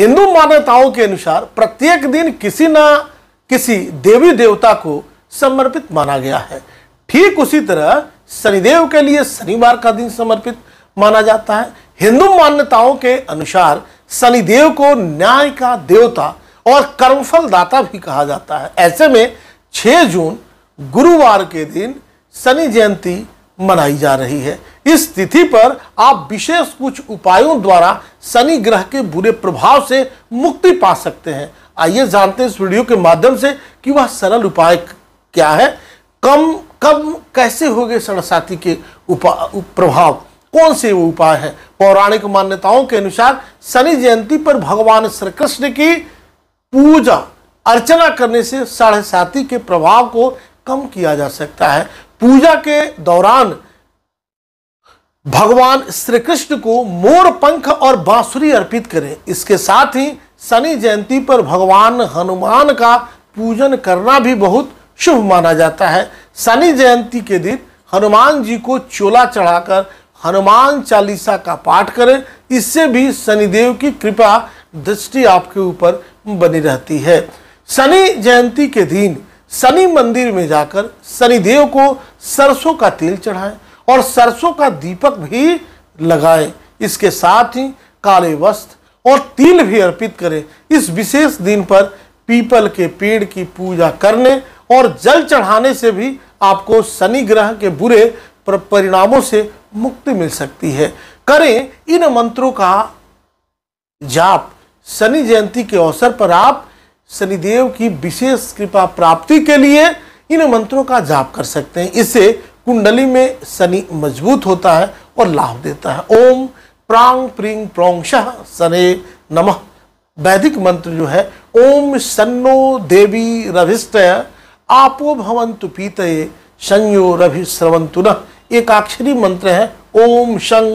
हिंदू मान्यताओं के अनुसार प्रत्येक दिन किसी ना किसी देवी देवता को समर्पित माना गया है ठीक उसी तरह शनिदेव के लिए शनिवार का दिन समर्पित माना जाता है हिंदू मान्यताओं के अनुसार शनिदेव को न्याय का देवता और कर्मफल दाता भी कहा जाता है ऐसे में 6 जून गुरुवार के दिन शनि जयंती मनाई जा रही है इस तिथि पर आप विशेष कुछ उपायों द्वारा शनि ग्रह के बुरे प्रभाव से मुक्ति पा सकते हैं आइए जानते हैं इस वीडियो के माध्यम से कि वह सरल उपाय क्या है कम कब कैसे गए सरसाती के उपा प्रभाव कौन से वो उपाय है पौराणिक मान्यताओं के अनुसार शनि जयंती पर भगवान श्री कृष्ण की पूजा अर्चना करने से साढ़े साती के प्रभाव को कम किया जा सकता है पूजा के दौरान भगवान श्री कृष्ण को मोर पंख और बांसुरी अर्पित करें इसके साथ ही शनि जयंती पर भगवान हनुमान का पूजन करना भी बहुत शुभ माना जाता है शनि जयंती के दिन हनुमान जी को चोला चढ़ाकर हनुमान चालीसा का पाठ करें इससे भी शनिदेव की कृपा दृष्टि आपके ऊपर बनी रहती है शनि जयंती के दिन शनि मंदिर में जाकर शनिदेव को सरसों का तेल चढ़ाएं और सरसों का दीपक भी लगाएं इसके साथ ही काले वस्त्र और तिल भी अर्पित करें इस विशेष दिन पर पीपल के पेड़ की पूजा करने और जल चढ़ाने से भी आपको शनि ग्रह के बुरे परिणामों से मुक्ति मिल सकती है करें इन मंत्रों का जाप शनि जयंती के अवसर पर आप शनिदेव की विशेष कृपा प्राप्ति के लिए इन मंत्रों का जाप कर सकते हैं इससे कुंडली में शनि मजबूत होता है और लाभ देता है ओम प्रांग प्रिंग प्रोंशह सने नमः वैदिक मंत्र जो है ओम सन्नो देवी रभिष्ट आपो भवंतु पीत संयो रभि श्रवंतु न एकाक्षरी मंत्र है ओम शं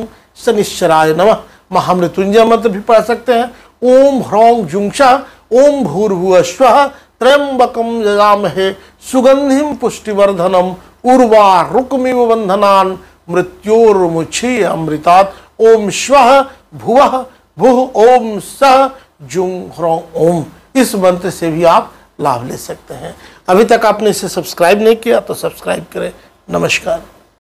शनिश्चराय नम महामृत्युंजय मंत्र भी पढ़ सकते हैं ओम ह्रौ जुंक्षा ओम भूर्भुअ स्व त्र्यंबकम यजामहे सुगंधिम पुष्टिवर्धनम उर्वा रुकमिव बंधनान मृत्योर्मुछी अमृतात् ओम श्व भुव भुह ओम सह जुम ओम इस मंत्र से भी आप लाभ ले सकते हैं अभी तक आपने इसे सब्सक्राइब नहीं किया तो सब्सक्राइब करें नमस्कार